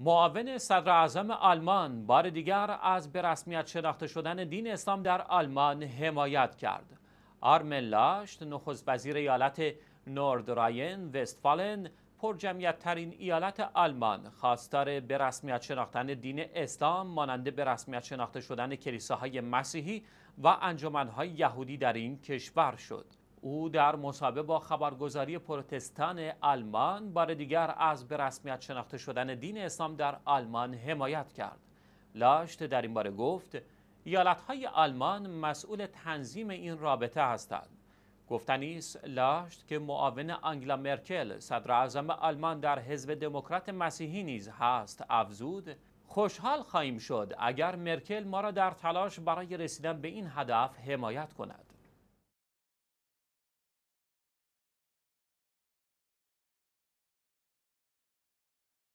معاون صدر آلمان بار دیگر از به رسمیت شناخته شدن دین اسلام در آلمان حمایت کرد. آرمن لاشت نخست وزیر ایالت راین وستفالن پر جمعیت ترین ایالت آلمان خواستار به رسمیت شناختن دین اسلام مانند به رسمیت شناخته شدن کلیساهای مسیحی و انجمنهای یهودی در این کشور شد. او در مصاحبه با خبرگزاری پروتستان آلمان بار دیگر از به رسمیت شناخته شدن دین اسلام در آلمان حمایت کرد. لاشت در این باره گفت ایالتهای آلمان مسئول تنظیم این رابطه هستند. گفتنی لاشت که معاون انگلا مرکل صدر آلمان در حزب دموکرات مسیحی نیز هست افزود خوشحال خواهیم شد اگر مرکل ما را در تلاش برای رسیدن به این هدف حمایت کند